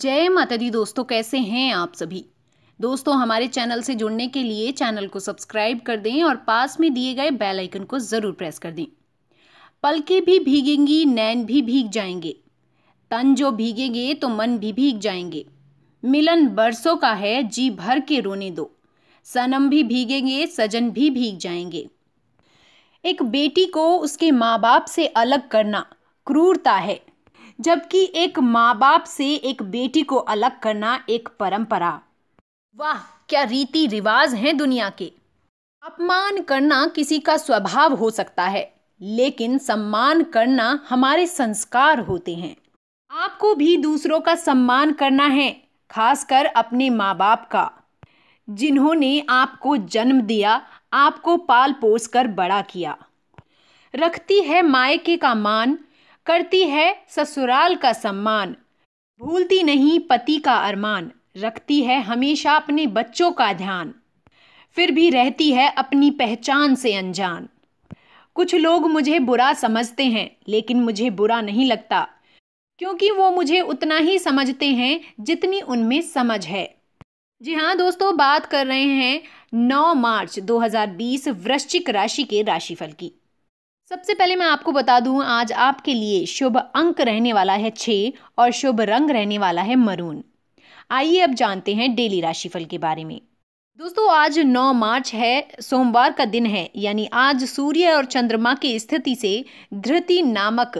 जय माता दी दोस्तों कैसे हैं आप सभी दोस्तों हमारे चैनल से जुड़ने के लिए चैनल को सब्सक्राइब कर दें और पास में दिए गए बेल आइकन को ज़रूर प्रेस कर दें पलके भी भीगेंगी नैन भी भीग जाएंगे तन जो भीगेंगे तो मन भी भीग जाएंगे मिलन बरसों का है जी भर के रोने दो सनम भी भीगेंगे सजन भी भीग जाएंगे एक बेटी को उसके माँ बाप से अलग करना क्रूरता है जबकि एक माँ बाप से एक बेटी को अलग करना एक परंपरा वाह क्या रीति रिवाज हैं दुनिया के अपमान करना किसी का स्वभाव हो सकता है लेकिन सम्मान करना हमारे संस्कार होते हैं आपको भी दूसरों का सम्मान करना है खासकर अपने माँ बाप का जिन्होंने आपको जन्म दिया आपको पाल पोस कर बड़ा किया रखती है मायके का मान करती है ससुराल का सम्मान भूलती नहीं पति का अरमान रखती है हमेशा अपने बच्चों का ध्यान फिर भी रहती है अपनी पहचान से अनजान कुछ लोग मुझे बुरा समझते हैं लेकिन मुझे बुरा नहीं लगता क्योंकि वो मुझे उतना ही समझते हैं जितनी उनमें समझ है जी हाँ दोस्तों बात कर रहे हैं 9 मार्च 2020 वृश्चिक राशि के राशिफल की सबसे पहले मैं आपको बता दूं आज आपके लिए शुभ अंक रहने वाला है छः और शुभ रंग रहने वाला है मरून आइए अब जानते हैं डेली राशिफल के बारे में दोस्तों आज 9 मार्च है सोमवार का दिन है यानी आज सूर्य और चंद्रमा की स्थिति से धृति नामक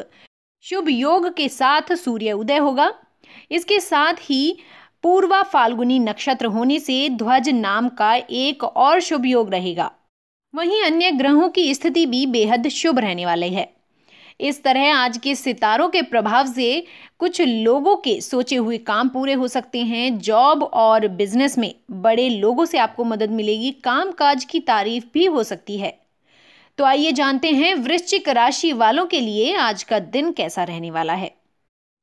शुभ योग के साथ सूर्य उदय होगा इसके साथ ही पूर्वा फाल्गुनी नक्षत्र होने से ध्वज नाम का एक और शुभ योग रहेगा वहीं अन्य ग्रहों की स्थिति भी बेहद शुभ रहने वाली है इस तरह आज के सितारों के प्रभाव से कुछ लोगों के सोचे हुए काम पूरे हो सकते हैं जॉब और बिजनेस में बड़े लोगों से आपको मदद मिलेगी काम काज की तारीफ भी हो सकती है तो आइए जानते हैं वृश्चिक राशि वालों के लिए आज का दिन कैसा रहने वाला है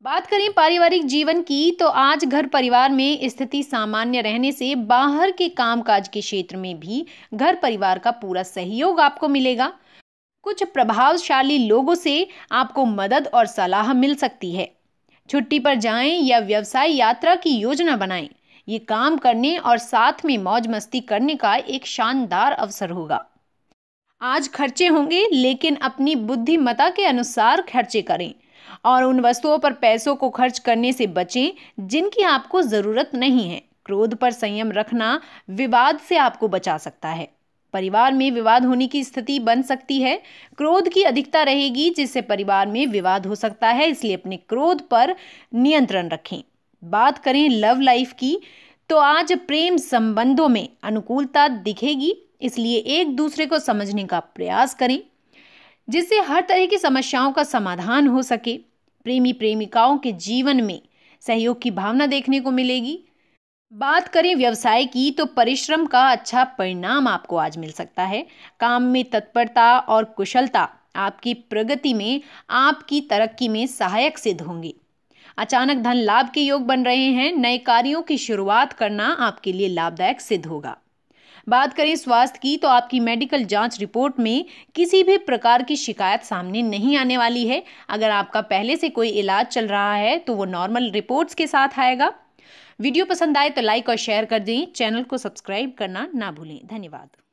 बात करें पारिवारिक जीवन की तो आज घर परिवार में स्थिति सामान्य रहने से बाहर के कामकाज के क्षेत्र में भी घर परिवार का पूरा सहयोग आपको मिलेगा कुछ प्रभावशाली लोगों से आपको मदद और सलाह मिल सकती है छुट्टी पर जाएं या व्यवसाय यात्रा की योजना बनाएं ये काम करने और साथ में मौज मस्ती करने का एक शानदार अवसर होगा आज खर्चे होंगे लेकिन अपनी बुद्धिमता के अनुसार खर्चे करें और उन वस्तुओं पर पैसों को खर्च करने से बचें जिनकी आपको ज़रूरत नहीं है क्रोध पर संयम रखना विवाद से आपको बचा सकता है परिवार में विवाद होने की स्थिति बन सकती है क्रोध की अधिकता रहेगी जिससे परिवार में विवाद हो सकता है इसलिए अपने क्रोध पर नियंत्रण रखें बात करें लव लाइफ की तो आज प्रेम संबंधों में अनुकूलता दिखेगी इसलिए एक दूसरे को समझने का प्रयास करें जिससे हर तरह की समस्याओं का समाधान हो सके प्रेमी प्रेमिकाओं के जीवन में सहयोग की भावना देखने को मिलेगी बात करें व्यवसाय की तो परिश्रम का अच्छा परिणाम आपको आज मिल सकता है काम में तत्परता और कुशलता आपकी प्रगति में आपकी तरक्की में सहायक सिद्ध होंगे अचानक धन लाभ के योग बन रहे हैं नए कार्यों की शुरुआत करना आपके लिए लाभदायक सिद्ध होगा बात करें स्वास्थ्य की तो आपकी मेडिकल जांच रिपोर्ट में किसी भी प्रकार की शिकायत सामने नहीं आने वाली है अगर आपका पहले से कोई इलाज चल रहा है तो वो नॉर्मल रिपोर्ट्स के साथ आएगा वीडियो पसंद आए तो लाइक और शेयर कर दें चैनल को सब्सक्राइब करना ना भूलें धन्यवाद